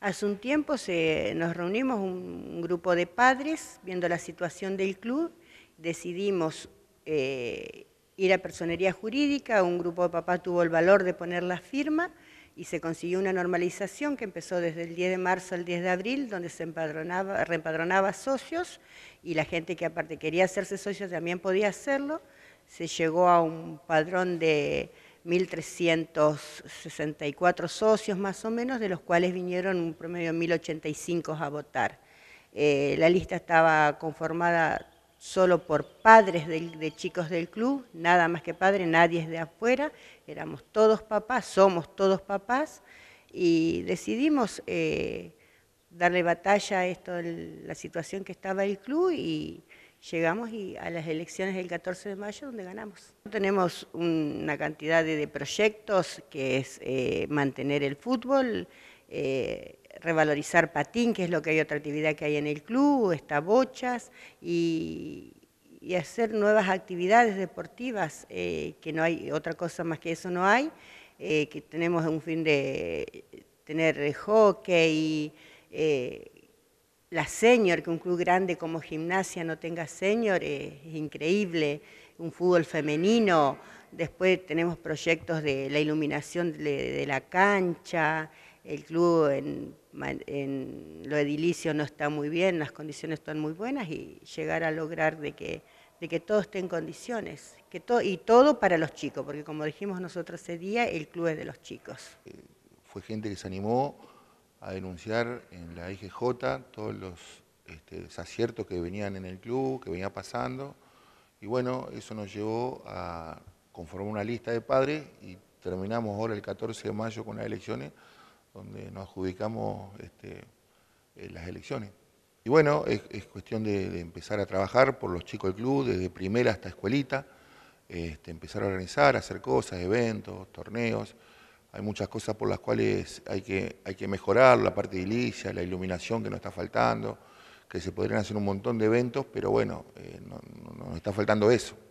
Hace un tiempo se, nos reunimos un, grupo de padres viendo la situación del club, decidimos eh, ir a personería jurídica, un grupo de papás tuvo el valor de poner la firma y se consiguió una normalización que empezó desde el 10 de marzo al 10 de abril, donde se empadronaba, reempadronaba socios y la gente que aparte quería hacerse socios también podía hacerlo. Se llegó a un padrón de 1.364 socios más o menos, de los cuales vinieron un promedio de 1.085 a votar. Eh, la lista estaba conformada solo por padres de, chicos del club, nada más que padres, nadie es de afuera, éramos todos papás, somos todos papás, y decidimos eh, darle batalla a esto, la situación que estaba el club y llegamos y a las elecciones del 14 de mayo donde ganamos. Tenemos una cantidad de, proyectos que es eh, mantener el fútbol, eh, revalorizar patín, que es lo que hay otra actividad que hay en el club, está bochas y, hacer nuevas actividades deportivas, eh, que no hay otra cosa más que eso no hay, que tenemos un fin de tener hockey, la senior, que un club grande como gimnasia no tenga senior, eh, es, increíble, un fútbol femenino, después tenemos proyectos de la iluminación de, la cancha, el club en, en, lo edilicio no está muy bien, las condiciones están muy buenas y llegar a lograr de que, de que todo esté en condiciones, que y todo para los chicos, porque como dijimos nosotros ese día, el club es de los chicos. Fue gente que se animó, a denunciar en la IGJ todos los este, desaciertos que venían en el club, que venía pasando. Y bueno, eso nos llevó a conformar una lista de padres y terminamos ahora el 14 de mayo con las elecciones, donde nos adjudicamos este, eh, las elecciones. Y bueno, es, cuestión de, empezar a trabajar por los chicos del club, desde primera hasta escuelita, este, empezar a organizar, hacer cosas, eventos, torneos hay muchas cosas por las cuales hay que, hay que mejorar, la parte de edilicia, la iluminación que nos está faltando, que se podrían hacer un montón de eventos, pero bueno, eh, nos está faltando eso.